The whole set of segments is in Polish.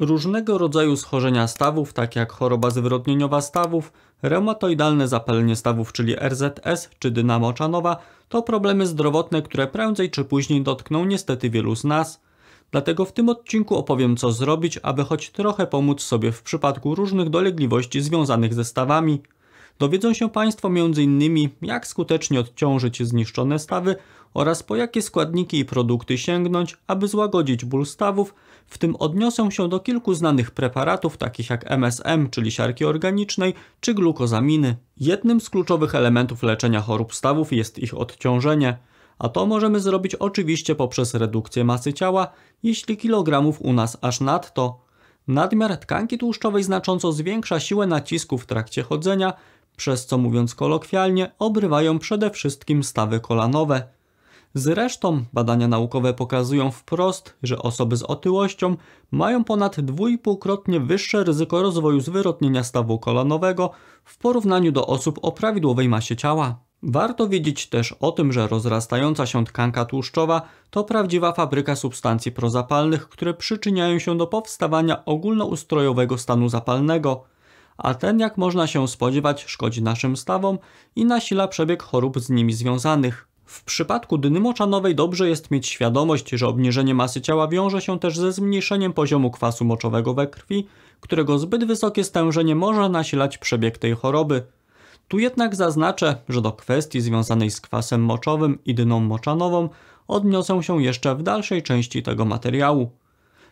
Różnego rodzaju schorzenia stawów, takie jak choroba zwrotnieniowa stawów, reumatoidalne zapalenie stawów, czyli RZS czy dynamoczanowa, to problemy zdrowotne, które prędzej czy później dotkną niestety wielu z nas. Dlatego w tym odcinku opowiem co zrobić, aby choć trochę pomóc sobie w przypadku różnych dolegliwości związanych ze stawami. Dowiedzą się Państwo m.in. jak skutecznie odciążyć zniszczone stawy oraz po jakie składniki i produkty sięgnąć, aby złagodzić ból stawów, w tym odniosę się do kilku znanych preparatów takich jak MSM, czyli siarki organicznej, czy glukozaminy. Jednym z kluczowych elementów leczenia chorób stawów jest ich odciążenie, a to możemy zrobić oczywiście poprzez redukcję masy ciała, jeśli kilogramów u nas aż nadto. Nadmiar tkanki tłuszczowej znacząco zwiększa siłę nacisku w trakcie chodzenia, przez co mówiąc kolokwialnie obrywają przede wszystkim stawy kolanowe. Zresztą badania naukowe pokazują wprost, że osoby z otyłością mają ponad dwójpółkrotnie wyższe ryzyko rozwoju zwyrodnienia stawu kolanowego w porównaniu do osób o prawidłowej masie ciała. Warto wiedzieć też o tym, że rozrastająca się tkanka tłuszczowa to prawdziwa fabryka substancji prozapalnych, które przyczyniają się do powstawania ogólnoustrojowego stanu zapalnego, a ten, jak można się spodziewać, szkodzi naszym stawom i nasila przebieg chorób z nimi związanych. W przypadku dny moczanowej dobrze jest mieć świadomość, że obniżenie masy ciała wiąże się też ze zmniejszeniem poziomu kwasu moczowego we krwi, którego zbyt wysokie stężenie może nasilać przebieg tej choroby. Tu jednak zaznaczę, że do kwestii związanej z kwasem moczowym i dną moczanową odniosę się jeszcze w dalszej części tego materiału.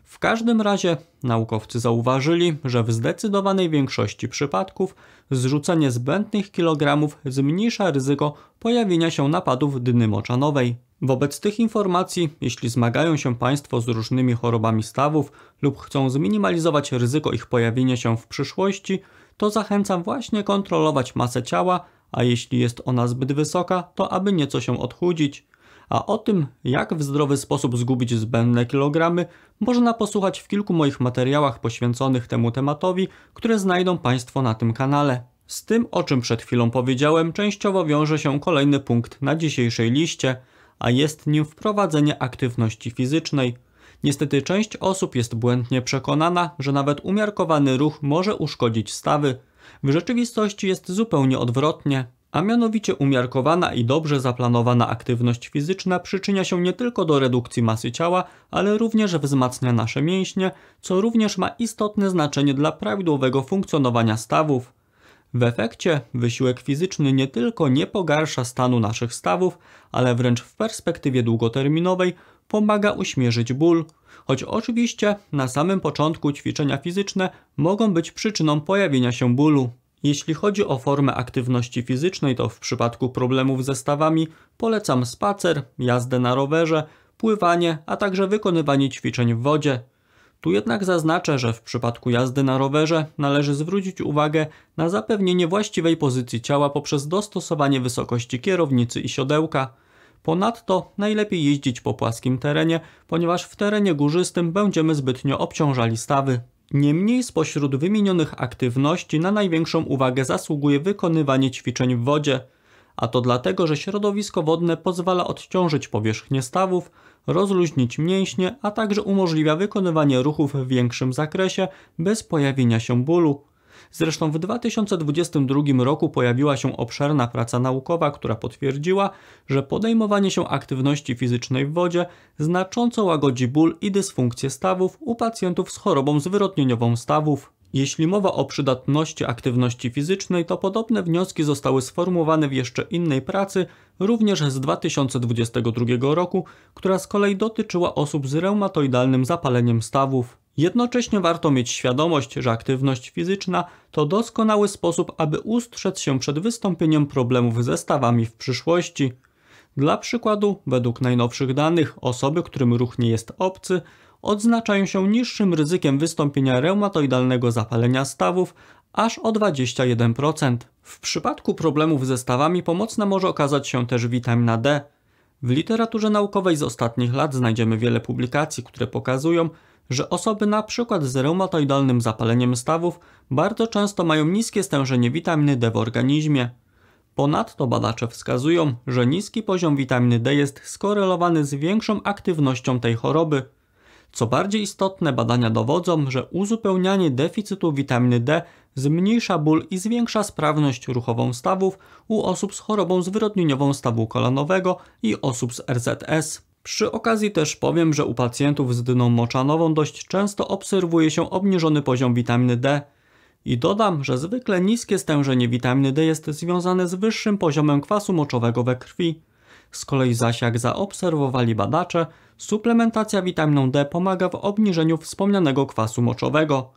W każdym razie naukowcy zauważyli, że w zdecydowanej większości przypadków zrzucenie zbędnych kilogramów zmniejsza ryzyko pojawienia się napadów dny moczanowej. Wobec tych informacji, jeśli zmagają się Państwo z różnymi chorobami stawów lub chcą zminimalizować ryzyko ich pojawienia się w przyszłości, to zachęcam właśnie kontrolować masę ciała, a jeśli jest ona zbyt wysoka, to aby nieco się odchudzić. A o tym, jak w zdrowy sposób zgubić zbędne kilogramy, można posłuchać w kilku moich materiałach poświęconych temu tematowi, które znajdą Państwo na tym kanale. Z tym, o czym przed chwilą powiedziałem, częściowo wiąże się kolejny punkt na dzisiejszej liście, a jest nim wprowadzenie aktywności fizycznej. Niestety część osób jest błędnie przekonana, że nawet umiarkowany ruch może uszkodzić stawy. W rzeczywistości jest zupełnie odwrotnie a mianowicie umiarkowana i dobrze zaplanowana aktywność fizyczna przyczynia się nie tylko do redukcji masy ciała, ale również wzmacnia nasze mięśnie, co również ma istotne znaczenie dla prawidłowego funkcjonowania stawów. W efekcie wysiłek fizyczny nie tylko nie pogarsza stanu naszych stawów, ale wręcz w perspektywie długoterminowej pomaga uśmierzyć ból, choć oczywiście na samym początku ćwiczenia fizyczne mogą być przyczyną pojawienia się bólu. Jeśli chodzi o formę aktywności fizycznej, to w przypadku problemów ze stawami polecam spacer, jazdę na rowerze, pływanie, a także wykonywanie ćwiczeń w wodzie. Tu jednak zaznaczę, że w przypadku jazdy na rowerze należy zwrócić uwagę na zapewnienie właściwej pozycji ciała poprzez dostosowanie wysokości kierownicy i siodełka. Ponadto najlepiej jeździć po płaskim terenie, ponieważ w terenie górzystym będziemy zbytnio obciążali stawy. Niemniej spośród wymienionych aktywności na największą uwagę zasługuje wykonywanie ćwiczeń w wodzie, a to dlatego, że środowisko wodne pozwala odciążyć powierzchnię stawów, rozluźnić mięśnie, a także umożliwia wykonywanie ruchów w większym zakresie bez pojawienia się bólu. Zresztą w 2022 roku pojawiła się obszerna praca naukowa, która potwierdziła, że podejmowanie się aktywności fizycznej w wodzie znacząco łagodzi ból i dysfunkcję stawów u pacjentów z chorobą zwyrotnieniową stawów. Jeśli mowa o przydatności aktywności fizycznej, to podobne wnioski zostały sformułowane w jeszcze innej pracy, również z 2022 roku, która z kolei dotyczyła osób z reumatoidalnym zapaleniem stawów. Jednocześnie warto mieć świadomość, że aktywność fizyczna to doskonały sposób, aby ustrzec się przed wystąpieniem problemów ze stawami w przyszłości. Dla przykładu, według najnowszych danych, osoby, którym ruch nie jest obcy, odznaczają się niższym ryzykiem wystąpienia reumatoidalnego zapalenia stawów aż o 21%. W przypadku problemów ze stawami pomocna może okazać się też witamina D. W literaturze naukowej z ostatnich lat znajdziemy wiele publikacji, które pokazują, że osoby np. z reumatoidalnym zapaleniem stawów bardzo często mają niskie stężenie witaminy D w organizmie. Ponadto badacze wskazują, że niski poziom witaminy D jest skorelowany z większą aktywnością tej choroby. Co bardziej istotne, badania dowodzą, że uzupełnianie deficytu witaminy D zmniejsza ból i zwiększa sprawność ruchową stawów u osób z chorobą zwyrodnieniową stawu kolanowego i osób z RZS. Przy okazji też powiem, że u pacjentów z dyną moczanową dość często obserwuje się obniżony poziom witaminy D. I dodam, że zwykle niskie stężenie witaminy D jest związane z wyższym poziomem kwasu moczowego we krwi. Z kolei zaś jak zaobserwowali badacze, suplementacja witaminą D pomaga w obniżeniu wspomnianego kwasu moczowego.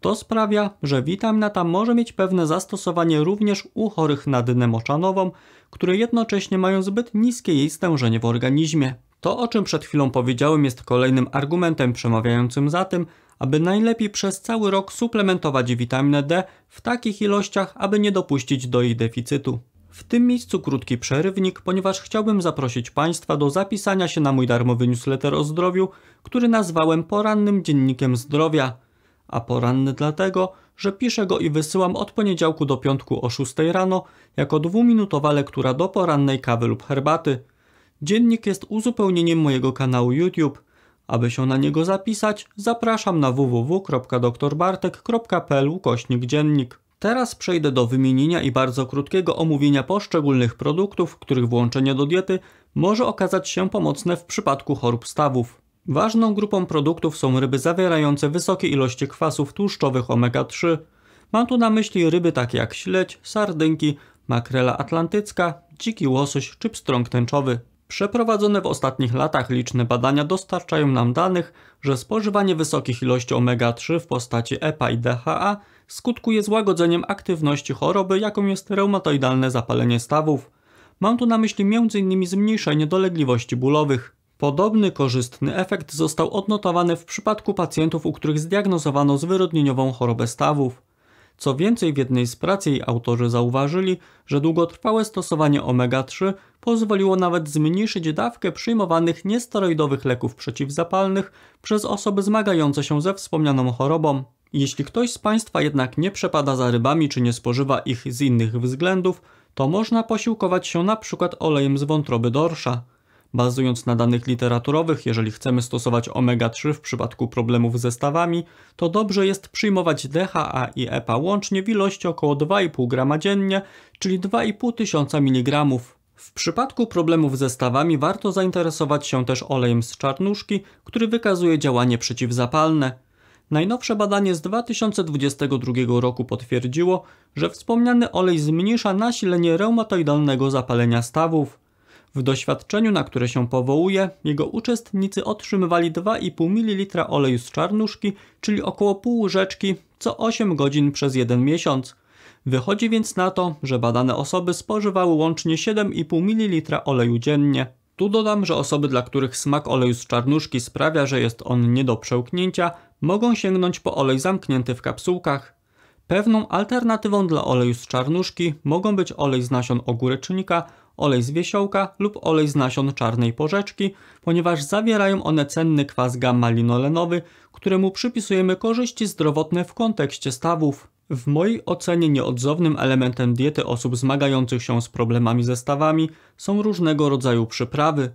To sprawia, że witamina ta może mieć pewne zastosowanie również u chorych na dnę moczanową, które jednocześnie mają zbyt niskie jej stężenie w organizmie. To o czym przed chwilą powiedziałem jest kolejnym argumentem przemawiającym za tym, aby najlepiej przez cały rok suplementować witaminę D w takich ilościach, aby nie dopuścić do jej deficytu. W tym miejscu krótki przerywnik, ponieważ chciałbym zaprosić Państwa do zapisania się na mój darmowy newsletter o zdrowiu, który nazwałem porannym dziennikiem zdrowia. A poranny dlatego, że piszę go i wysyłam od poniedziałku do piątku o 6 rano jako dwuminutowa lektura do porannej kawy lub herbaty. Dziennik jest uzupełnieniem mojego kanału YouTube. Aby się na niego zapisać, zapraszam na www.doktorbartek.pl ukośnik dziennik. Teraz przejdę do wymienienia i bardzo krótkiego omówienia poszczególnych produktów, których włączenie do diety może okazać się pomocne w przypadku chorób stawów. Ważną grupą produktów są ryby zawierające wysokie ilości kwasów tłuszczowych omega-3. Mam tu na myśli ryby takie jak śledź, sardynki, makrela atlantycka, dziki łosoś czy pstrąg tęczowy. Przeprowadzone w ostatnich latach liczne badania dostarczają nam danych, że spożywanie wysokich ilości omega-3 w postaci EPA i DHA skutkuje złagodzeniem aktywności choroby, jaką jest reumatoidalne zapalenie stawów. Mam tu na myśli m.in. zmniejszenie dolegliwości bólowych. Podobny korzystny efekt został odnotowany w przypadku pacjentów, u których zdiagnozowano zwyrodnieniową chorobę stawów. Co więcej, w jednej z prac jej autorzy zauważyli, że długotrwałe stosowanie omega-3 pozwoliło nawet zmniejszyć dawkę przyjmowanych niesteroidowych leków przeciwzapalnych przez osoby zmagające się ze wspomnianą chorobą. Jeśli ktoś z Państwa jednak nie przepada za rybami czy nie spożywa ich z innych względów, to można posiłkować się na przykład olejem z wątroby dorsza. Bazując na danych literaturowych, jeżeli chcemy stosować omega-3 w przypadku problemów ze stawami, to dobrze jest przyjmować DHA i EPA łącznie w ilości około 2,5 g dziennie, czyli 2,5 tysiąca mg. W przypadku problemów ze stawami warto zainteresować się też olejem z czarnuszki, który wykazuje działanie przeciwzapalne. Najnowsze badanie z 2022 roku potwierdziło, że wspomniany olej zmniejsza nasilenie reumatoidalnego zapalenia stawów. W doświadczeniu, na które się powołuje, jego uczestnicy otrzymywali 2,5 ml oleju z czarnuszki, czyli około pół łyżeczki, co 8 godzin przez jeden miesiąc. Wychodzi więc na to, że badane osoby spożywały łącznie 7,5 ml oleju dziennie. Tu dodam, że osoby, dla których smak oleju z czarnuszki sprawia, że jest on nie do przełknięcia, mogą sięgnąć po olej zamknięty w kapsułkach. Pewną alternatywą dla oleju z czarnuszki mogą być olej z nasion ogórecznika, olej z wiesiołka lub olej z nasion czarnej porzeczki, ponieważ zawierają one cenny kwas gamma-linolenowy, któremu przypisujemy korzyści zdrowotne w kontekście stawów. W mojej ocenie nieodzownym elementem diety osób zmagających się z problemami ze stawami są różnego rodzaju przyprawy,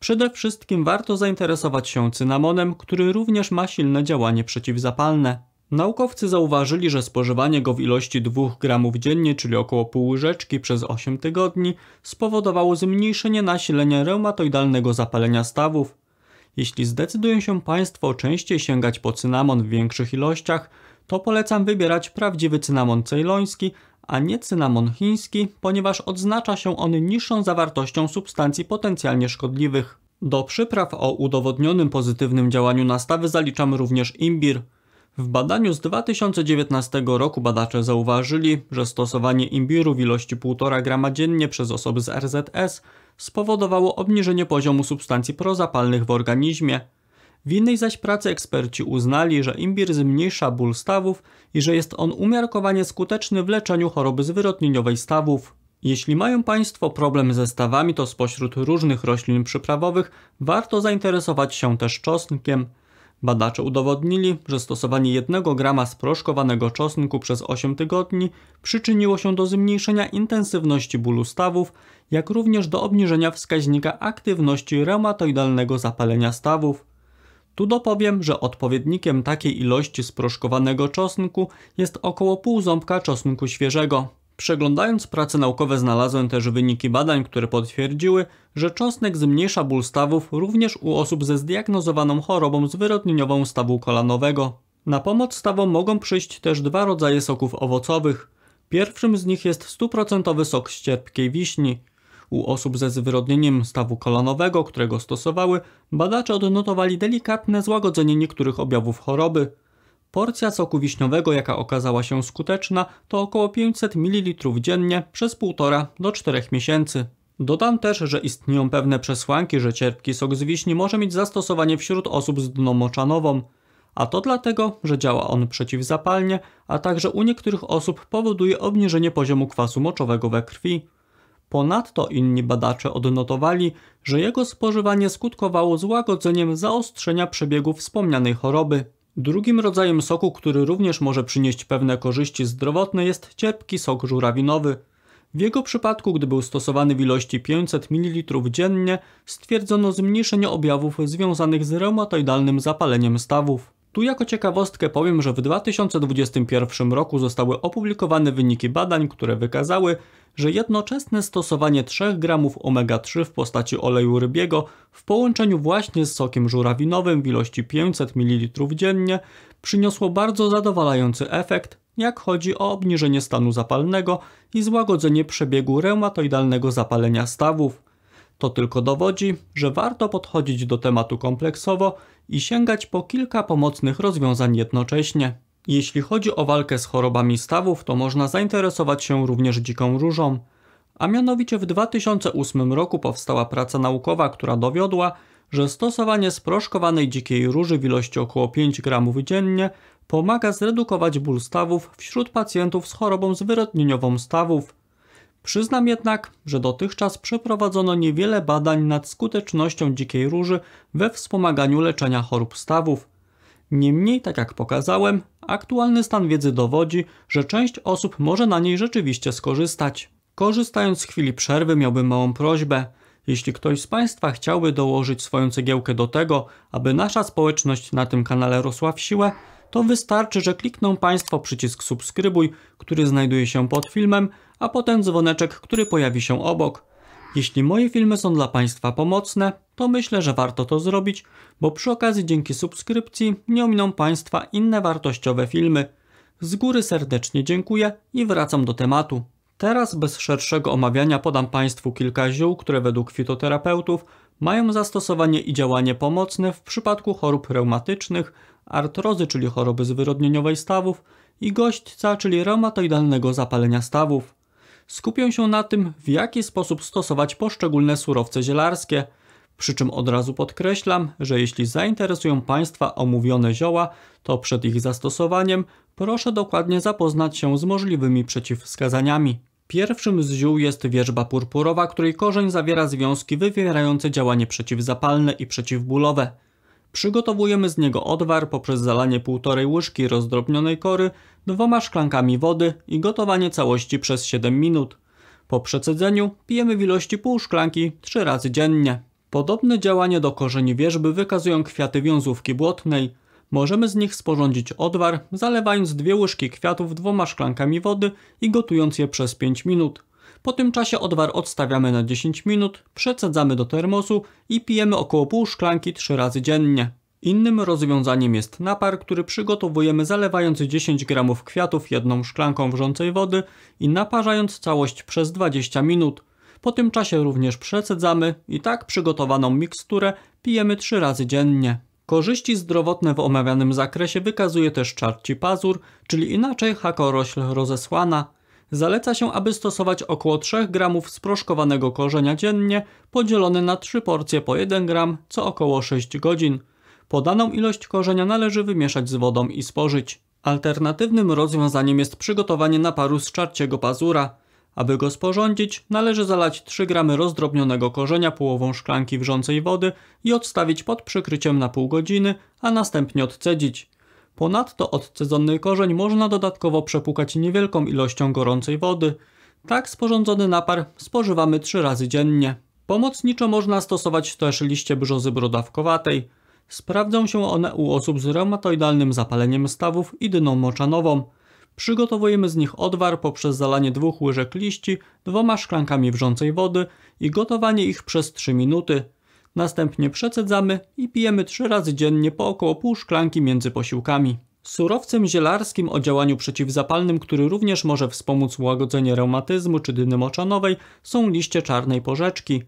Przede wszystkim warto zainteresować się cynamonem, który również ma silne działanie przeciwzapalne. Naukowcy zauważyli, że spożywanie go w ilości 2 gramów dziennie, czyli około pół łyżeczki przez 8 tygodni, spowodowało zmniejszenie nasilenia reumatoidalnego zapalenia stawów. Jeśli zdecydują się Państwo częściej sięgać po cynamon w większych ilościach, to polecam wybierać prawdziwy cynamon cejloński, a nie cynamon chiński, ponieważ odznacza się on niższą zawartością substancji potencjalnie szkodliwych. Do przypraw o udowodnionym pozytywnym działaniu na stawy zaliczamy również imbir. W badaniu z 2019 roku badacze zauważyli, że stosowanie imbiru w ilości 1,5 grama dziennie przez osoby z RZS spowodowało obniżenie poziomu substancji prozapalnych w organizmie. W innej zaś pracy eksperci uznali, że imbir zmniejsza ból stawów i że jest on umiarkowanie skuteczny w leczeniu choroby zwyrodnieniowej stawów. Jeśli mają Państwo problem ze stawami, to spośród różnych roślin przyprawowych warto zainteresować się też czosnkiem. Badacze udowodnili, że stosowanie 1 grama sproszkowanego czosnku przez 8 tygodni przyczyniło się do zmniejszenia intensywności bólu stawów, jak również do obniżenia wskaźnika aktywności reumatoidalnego zapalenia stawów. Tu dopowiem, że odpowiednikiem takiej ilości sproszkowanego czosnku jest około pół ząbka czosnku świeżego. Przeglądając prace naukowe znalazłem też wyniki badań, które potwierdziły, że czosnek zmniejsza ból stawów również u osób ze zdiagnozowaną chorobą zwyrodnieniową stawu kolanowego. Na pomoc stawom mogą przyjść też dwa rodzaje soków owocowych. Pierwszym z nich jest 100% sok z cierpkiej wiśni. U osób ze zwyrodnieniem stawu kolanowego, którego stosowały, badacze odnotowali delikatne złagodzenie niektórych objawów choroby. Porcja soku wiśniowego, jaka okazała się skuteczna, to około 500 ml dziennie przez 1,5 do 4 miesięcy. Dodam też, że istnieją pewne przesłanki, że cierpki sok z wiśni może mieć zastosowanie wśród osób z dną moczanową. A to dlatego, że działa on przeciwzapalnie, a także u niektórych osób powoduje obniżenie poziomu kwasu moczowego we krwi. Ponadto inni badacze odnotowali, że jego spożywanie skutkowało złagodzeniem zaostrzenia przebiegu wspomnianej choroby. Drugim rodzajem soku, który również może przynieść pewne korzyści zdrowotne jest cierpki sok żurawinowy. W jego przypadku, gdy był stosowany w ilości 500 ml dziennie, stwierdzono zmniejszenie objawów związanych z reumatoidalnym zapaleniem stawów. Tu jako ciekawostkę powiem, że w 2021 roku zostały opublikowane wyniki badań, które wykazały, że jednoczesne stosowanie 3 gramów omega-3 w postaci oleju rybiego w połączeniu właśnie z sokiem żurawinowym w ilości 500 ml dziennie przyniosło bardzo zadowalający efekt, jak chodzi o obniżenie stanu zapalnego i złagodzenie przebiegu reumatoidalnego zapalenia stawów. To tylko dowodzi, że warto podchodzić do tematu kompleksowo i sięgać po kilka pomocnych rozwiązań jednocześnie. Jeśli chodzi o walkę z chorobami stawów, to można zainteresować się również dziką różą. A mianowicie w 2008 roku powstała praca naukowa, która dowiodła, że stosowanie sproszkowanej dzikiej róży w ilości około 5 gramów dziennie pomaga zredukować ból stawów wśród pacjentów z chorobą zwyrodnieniową stawów. Przyznam jednak, że dotychczas przeprowadzono niewiele badań nad skutecznością dzikiej róży we wspomaganiu leczenia chorób stawów. Niemniej, tak jak pokazałem, Aktualny stan wiedzy dowodzi, że część osób może na niej rzeczywiście skorzystać. Korzystając z chwili przerwy miałbym małą prośbę. Jeśli ktoś z Państwa chciałby dołożyć swoją cegiełkę do tego, aby nasza społeczność na tym kanale rosła w siłę, to wystarczy, że klikną Państwo przycisk subskrybuj, który znajduje się pod filmem, a potem dzwoneczek, który pojawi się obok. Jeśli moje filmy są dla Państwa pomocne, to myślę, że warto to zrobić, bo przy okazji dzięki subskrypcji nie ominą Państwa inne wartościowe filmy. Z góry serdecznie dziękuję i wracam do tematu. Teraz bez szerszego omawiania podam Państwu kilka ziół, które według fitoterapeutów mają zastosowanie i działanie pomocne w przypadku chorób reumatycznych, artrozy, czyli choroby zwyrodnieniowej stawów i gośćca, czyli reumatoidalnego zapalenia stawów skupią się na tym, w jaki sposób stosować poszczególne surowce zielarskie. Przy czym od razu podkreślam, że jeśli zainteresują Państwa omówione zioła, to przed ich zastosowaniem proszę dokładnie zapoznać się z możliwymi przeciwwskazaniami. Pierwszym z ziół jest wierzba purpurowa, której korzeń zawiera związki wywierające działanie przeciwzapalne i przeciwbólowe. Przygotowujemy z niego odwar poprzez zalanie półtorej łyżki rozdrobnionej kory dwoma szklankami wody i gotowanie całości przez 7 minut. Po przecedzeniu pijemy w ilości pół szklanki 3 razy dziennie. Podobne działanie do korzeni wierzby wykazują kwiaty wiązówki błotnej. Możemy z nich sporządzić odwar, zalewając dwie łyżki kwiatów dwoma szklankami wody i gotując je przez 5 minut. Po tym czasie odwar odstawiamy na 10 minut, przecedzamy do termosu i pijemy około pół szklanki 3 razy dziennie. Innym rozwiązaniem jest napar, który przygotowujemy zalewając 10 g kwiatów jedną szklanką wrzącej wody i naparzając całość przez 20 minut. Po tym czasie również przecedzamy i tak przygotowaną miksturę pijemy 3 razy dziennie. Korzyści zdrowotne w omawianym zakresie wykazuje też czarci pazur, czyli inaczej hakorośl rozesłana. Zaleca się, aby stosować około 3 g sproszkowanego korzenia dziennie, podzielone na 3 porcje po 1 g, co około 6 godzin. Podaną ilość korzenia należy wymieszać z wodą i spożyć. Alternatywnym rozwiązaniem jest przygotowanie naparu z czarciego pazura. Aby go sporządzić, należy zalać 3 gramy rozdrobnionego korzenia połową szklanki wrzącej wody i odstawić pod przykryciem na pół godziny, a następnie odcedzić. Ponadto odcedzony korzeń można dodatkowo przepłukać niewielką ilością gorącej wody. Tak sporządzony napar spożywamy trzy razy dziennie. Pomocniczo można stosować też liście brzozy brodawkowatej. Sprawdzą się one u osób z reumatoidalnym zapaleniem stawów i dyną moczanową. Przygotowujemy z nich odwar poprzez zalanie dwóch łyżek liści dwoma szklankami wrzącej wody i gotowanie ich przez 3 minuty. Następnie przecedzamy i pijemy trzy razy dziennie po około pół szklanki między posiłkami. Surowcem zielarskim o działaniu przeciwzapalnym, który również może wspomóc łagodzenie reumatyzmu czy dymy moczanowej, są liście czarnej porzeczki.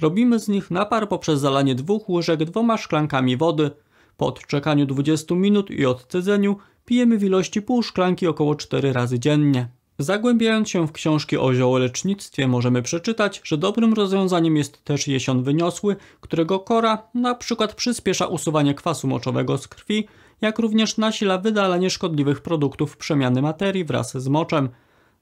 Robimy z nich napar poprzez zalanie dwóch łyżek dwoma szklankami wody. Po odczekaniu 20 minut i odcedzeniu pijemy w ilości pół szklanki około 4 razy dziennie. Zagłębiając się w książki o ziołolecznictwie możemy przeczytać, że dobrym rozwiązaniem jest też jesion wyniosły, którego kora na przykład przyspiesza usuwanie kwasu moczowego z krwi, jak również nasila wydalanie szkodliwych produktów przemiany materii wraz z moczem.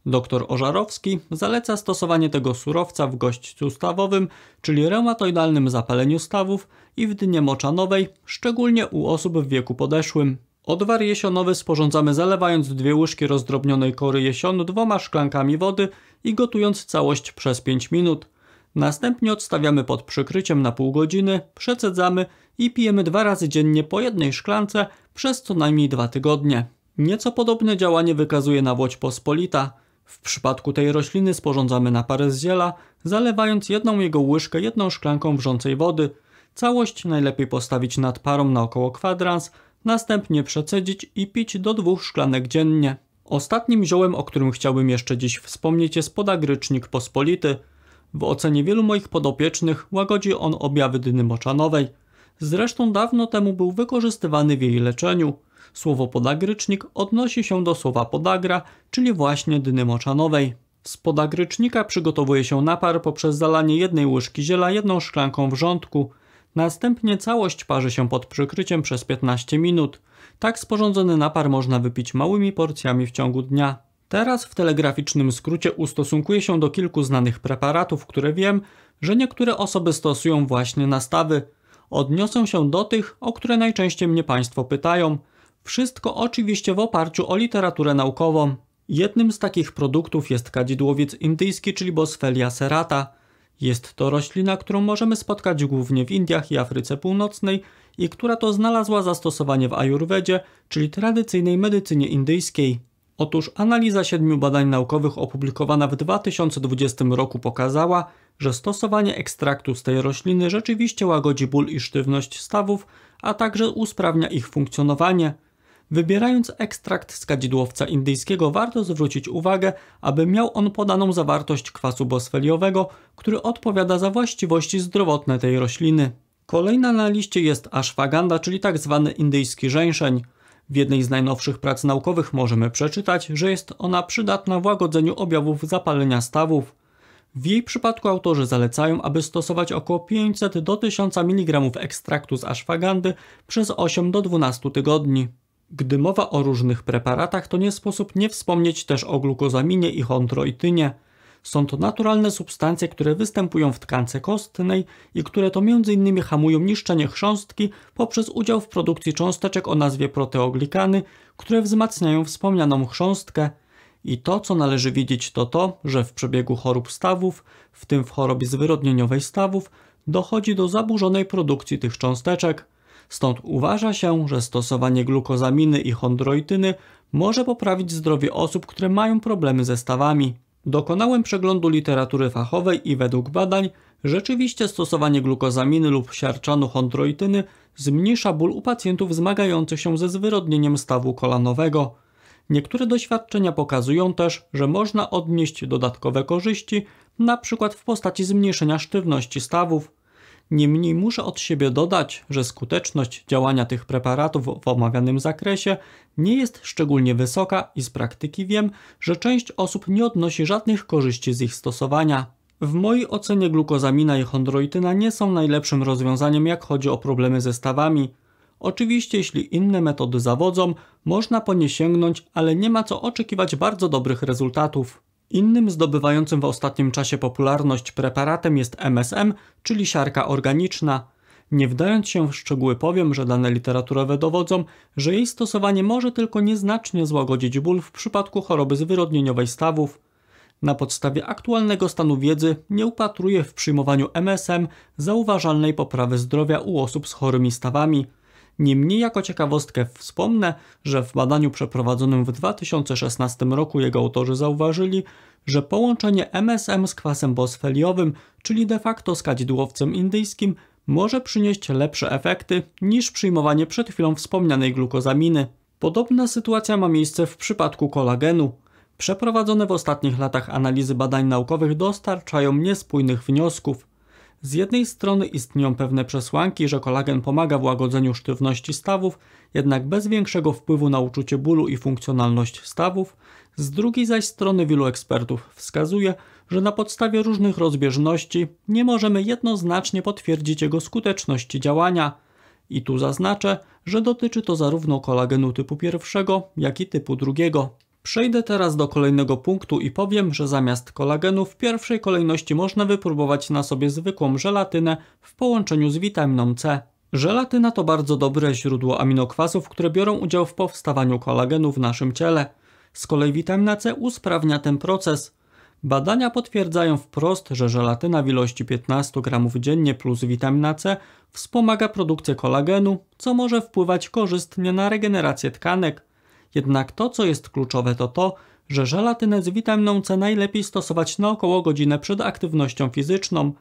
Dr Ożarowski zaleca stosowanie tego surowca w gośćcu stawowym, czyli reumatoidalnym zapaleniu stawów i w dnie moczanowej, szczególnie u osób w wieku podeszłym. Odwar jesionowy sporządzamy zalewając dwie łyżki rozdrobnionej kory jesionu dwoma szklankami wody i gotując całość przez 5 minut. Następnie odstawiamy pod przykryciem na pół godziny, przecedzamy i pijemy dwa razy dziennie po jednej szklance przez co najmniej dwa tygodnie. Nieco podobne działanie wykazuje nawłoć pospolita. W przypadku tej rośliny sporządzamy naparę z ziela, zalewając jedną jego łyżkę jedną szklanką wrzącej wody. Całość najlepiej postawić nad parą na około kwadrans, następnie przecedzić i pić do dwóch szklanek dziennie. Ostatnim ziołem, o którym chciałbym jeszcze dziś wspomnieć jest podagrycznik pospolity. W ocenie wielu moich podopiecznych łagodzi on objawy dyny moczanowej. Zresztą dawno temu był wykorzystywany w jej leczeniu. Słowo podagrycznik odnosi się do słowa podagra, czyli właśnie dyny moczanowej. Z podagrycznika przygotowuje się napar poprzez zalanie jednej łyżki ziela jedną szklanką wrzątku, Następnie całość parzy się pod przykryciem przez 15 minut. Tak sporządzony napar można wypić małymi porcjami w ciągu dnia. Teraz w telegraficznym skrócie ustosunkuję się do kilku znanych preparatów, które wiem, że niektóre osoby stosują właśnie na stawy. Odniosę się do tych, o które najczęściej mnie Państwo pytają. Wszystko oczywiście w oparciu o literaturę naukową. Jednym z takich produktów jest kadzidłowiec indyjski, czyli Boswellia serata – jest to roślina, którą możemy spotkać głównie w Indiach i Afryce Północnej i która to znalazła zastosowanie w ajurwedzie, czyli tradycyjnej medycynie indyjskiej. Otóż analiza siedmiu badań naukowych opublikowana w 2020 roku pokazała, że stosowanie ekstraktu z tej rośliny rzeczywiście łagodzi ból i sztywność stawów, a także usprawnia ich funkcjonowanie. Wybierając ekstrakt z kadzidłowca indyjskiego warto zwrócić uwagę, aby miał on podaną zawartość kwasu bosfeliowego, który odpowiada za właściwości zdrowotne tej rośliny. Kolejna na liście jest ashwagandha, czyli tzw. Tak indyjski żeńszeń. W jednej z najnowszych prac naukowych możemy przeczytać, że jest ona przydatna w łagodzeniu objawów zapalenia stawów. W jej przypadku autorzy zalecają, aby stosować około 500 do 1000 mg ekstraktu z ashwagandy przez 8 do 12 tygodni. Gdy mowa o różnych preparatach, to nie sposób nie wspomnieć też o glukozaminie i chondroitynie. Są to naturalne substancje, które występują w tkance kostnej i które to m.in. hamują niszczenie chrząstki poprzez udział w produkcji cząsteczek o nazwie proteoglikany, które wzmacniają wspomnianą chrząstkę. I to, co należy widzieć, to to, że w przebiegu chorób stawów, w tym w chorobie zwyrodnieniowej stawów, dochodzi do zaburzonej produkcji tych cząsteczek. Stąd uważa się, że stosowanie glukozaminy i chondroityny może poprawić zdrowie osób, które mają problemy ze stawami. Dokonałem przeglądu literatury fachowej i według badań rzeczywiście stosowanie glukozaminy lub siarczanu chondroityny zmniejsza ból u pacjentów zmagających się ze zwyrodnieniem stawu kolanowego. Niektóre doświadczenia pokazują też, że można odnieść dodatkowe korzyści, np. w postaci zmniejszenia sztywności stawów. Niemniej muszę od siebie dodać, że skuteczność działania tych preparatów w omawianym zakresie nie jest szczególnie wysoka i z praktyki wiem, że część osób nie odnosi żadnych korzyści z ich stosowania. W mojej ocenie glukozamina i chondroityna nie są najlepszym rozwiązaniem jak chodzi o problemy ze stawami. Oczywiście jeśli inne metody zawodzą, można po nie sięgnąć, ale nie ma co oczekiwać bardzo dobrych rezultatów. Innym zdobywającym w ostatnim czasie popularność preparatem jest MSM, czyli siarka organiczna. Nie wdając się w szczegóły powiem, że dane literaturowe dowodzą, że jej stosowanie może tylko nieznacznie złagodzić ból w przypadku choroby zwyrodnieniowej stawów. Na podstawie aktualnego stanu wiedzy nie upatruję w przyjmowaniu MSM zauważalnej poprawy zdrowia u osób z chorymi stawami. Niemniej jako ciekawostkę wspomnę, że w badaniu przeprowadzonym w 2016 roku jego autorzy zauważyli, że połączenie MSM z kwasem bosfeliowym, czyli de facto z kadzidłowcem indyjskim, może przynieść lepsze efekty niż przyjmowanie przed chwilą wspomnianej glukozaminy. Podobna sytuacja ma miejsce w przypadku kolagenu. Przeprowadzone w ostatnich latach analizy badań naukowych dostarczają niespójnych wniosków. Z jednej strony istnieją pewne przesłanki, że kolagen pomaga w łagodzeniu sztywności stawów, jednak bez większego wpływu na uczucie bólu i funkcjonalność stawów. Z drugiej zaś strony wielu ekspertów wskazuje, że na podstawie różnych rozbieżności nie możemy jednoznacznie potwierdzić jego skuteczności działania. I tu zaznaczę, że dotyczy to zarówno kolagenu typu pierwszego, jak i typu drugiego. Przejdę teraz do kolejnego punktu i powiem, że zamiast kolagenu w pierwszej kolejności można wypróbować na sobie zwykłą żelatynę w połączeniu z witaminą C. Żelatyna to bardzo dobre źródło aminokwasów, które biorą udział w powstawaniu kolagenu w naszym ciele. Z kolei witamina C usprawnia ten proces. Badania potwierdzają wprost, że żelatyna w ilości 15 gramów dziennie plus witamina C wspomaga produkcję kolagenu, co może wpływać korzystnie na regenerację tkanek, jednak to, co jest kluczowe, to to, że żelatynę z witaminą C najlepiej stosować na około godzinę przed aktywnością fizyczną,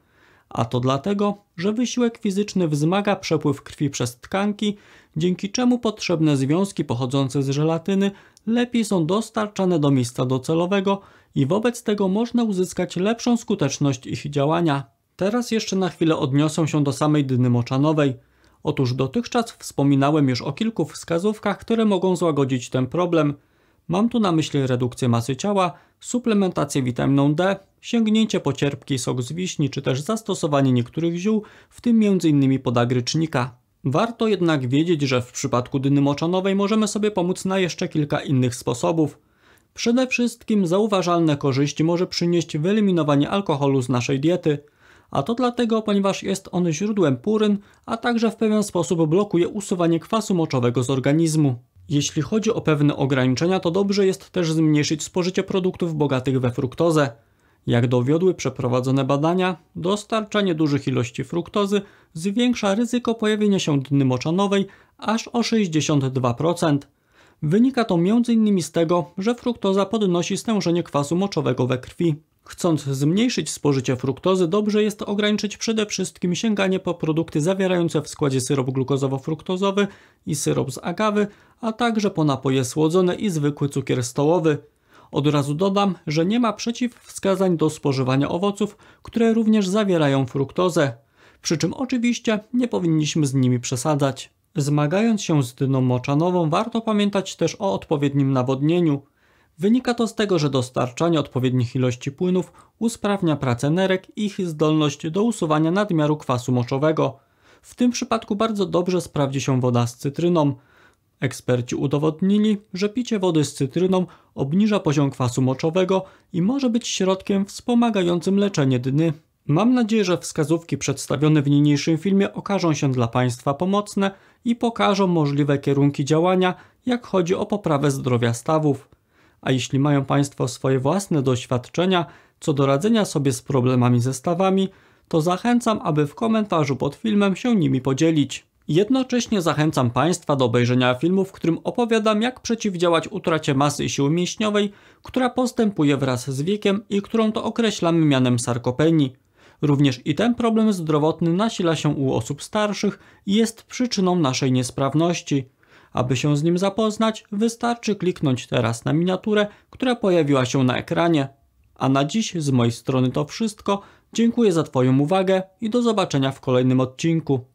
a to dlatego, że wysiłek fizyczny wzmaga przepływ krwi przez tkanki, dzięki czemu potrzebne związki pochodzące z żelatyny lepiej są dostarczane do miejsca docelowego i wobec tego można uzyskać lepszą skuteczność ich działania. Teraz jeszcze na chwilę odniosę się do samej dyny moczanowej – Otóż dotychczas wspominałem już o kilku wskazówkach, które mogą złagodzić ten problem. Mam tu na myśli redukcję masy ciała, suplementację witaminą D, sięgnięcie po cierpki sok z wiśni, czy też zastosowanie niektórych ziół, w tym m.in. podagrycznika. Warto jednak wiedzieć, że w przypadku dyny moczanowej możemy sobie pomóc na jeszcze kilka innych sposobów. Przede wszystkim zauważalne korzyści może przynieść wyeliminowanie alkoholu z naszej diety – a to dlatego, ponieważ jest on źródłem puryn, a także w pewien sposób blokuje usuwanie kwasu moczowego z organizmu. Jeśli chodzi o pewne ograniczenia, to dobrze jest też zmniejszyć spożycie produktów bogatych we fruktozę. Jak dowiodły przeprowadzone badania, dostarczanie dużych ilości fruktozy zwiększa ryzyko pojawienia się dny moczanowej aż o 62%. Wynika to m.in. z tego, że fruktoza podnosi stężenie kwasu moczowego we krwi. Chcąc zmniejszyć spożycie fruktozy, dobrze jest ograniczyć przede wszystkim sięganie po produkty zawierające w składzie syrop glukozowo-fruktozowy i syrop z agawy, a także po napoje słodzone i zwykły cukier stołowy. Od razu dodam, że nie ma przeciwwskazań do spożywania owoców, które również zawierają fruktozę. Przy czym oczywiście nie powinniśmy z nimi przesadzać. Zmagając się z dyną moczanową warto pamiętać też o odpowiednim nawodnieniu. Wynika to z tego, że dostarczanie odpowiednich ilości płynów usprawnia pracę nerek i ich zdolność do usuwania nadmiaru kwasu moczowego. W tym przypadku bardzo dobrze sprawdzi się woda z cytryną. Eksperci udowodnili, że picie wody z cytryną obniża poziom kwasu moczowego i może być środkiem wspomagającym leczenie dny. Mam nadzieję, że wskazówki przedstawione w niniejszym filmie okażą się dla Państwa pomocne i pokażą możliwe kierunki działania, jak chodzi o poprawę zdrowia stawów. A jeśli mają Państwo swoje własne doświadczenia co do radzenia sobie z problemami ze stawami, to zachęcam, aby w komentarzu pod filmem się nimi podzielić. Jednocześnie zachęcam Państwa do obejrzenia filmu, w którym opowiadam, jak przeciwdziałać utracie masy i siły mięśniowej, która postępuje wraz z wiekiem i którą to określamy mianem sarkopenii. Również i ten problem zdrowotny nasila się u osób starszych i jest przyczyną naszej niesprawności. Aby się z nim zapoznać, wystarczy kliknąć teraz na miniaturę, która pojawiła się na ekranie. A na dziś z mojej strony to wszystko. Dziękuję za Twoją uwagę i do zobaczenia w kolejnym odcinku.